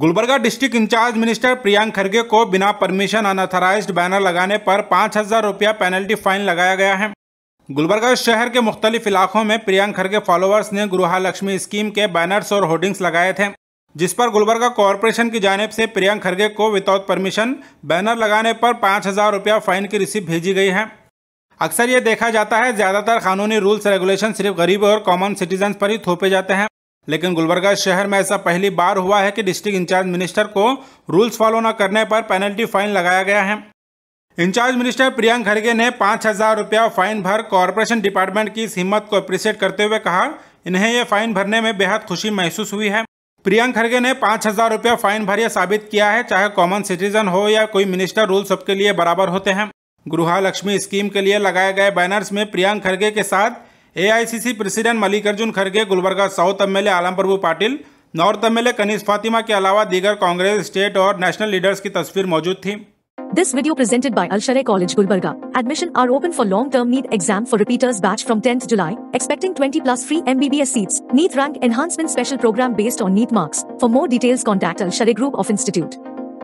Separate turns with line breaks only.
Gulbarga district incharge minister Priyank Kharge को बिना permission unauthorized banner लगाने पर पाँच हज़ार रुपया पेनल्टी फाइन लगाया गया है गुलबर्गा शहर के मुख्तलिफ इलाकों में प्रियांक खरगे फॉलोअर्स ने गुरुहा लक्ष्मी स्कीम के बैनर्स और होर्डिंग्स लगाए थे जिस पर गुलबर्गा कॉरपोरेशन की जानब से प्रियांक खरगे को विदाउट परमिशन बैनर लगाने पर पाँच हज़ार रुपया फाइन की रिसिप्ट भेजी गई है अक्सर ये देखा जाता है ज़्यादातर कानूनी रूल्स रेगुलेशन सिर्फ गरीब और कॉमन सिटीजन पर ही थोपे जाते हैं लेकिन गुलबर्गा शहर में ऐसा पहली बार हुआ है कि डिस्ट्रिक्ट इंचार्ज मिनिस्टर को रूल्स फॉलो न करने पर पेनल्टी फाइन लगाया गया है इंचार्ज मिनिस्टर प्रियंक खड़गे ने पाँच हज़ार रुपया फाइन भर कॉरपोरेशन डिपार्टमेंट की इस हिम्मत को अप्रिशिएट करते हुए कहा इन्हें यह फाइन भरने में बेहद खुशी महसूस हुई है प्रियंक खड़गे ने पाँच हज़ार रुपया फाइन भर यह साबित किया है चाहे कॉमन सिटीजन हो या कोई मिनिस्टर रूल सबके लिए बराबर होते हैं गृहा लक्ष्मी स्कीम के लिए लगाए गए बैनर्स में प्रियंक खड़गे के साथ एआयसीसी प्रेसिडेंट मल्लिकार्जुन खड़गे Gulbarga south MLA Alam Prabhu Patil north MLA Kaneez Fatima के अलावा दीगर कांग्रेस स्टेट और नेशनल लीडर्स की तस्वीर मौजूद थी
This video presented by Alshare College Gulbarga. Admission are open for long-term NEET exam for repeaters batch from 10th July, expecting 20 plus free MBBS seats. NEET rank enhancement special program based on NEET marks. For more details contact Alshare Group of Institute.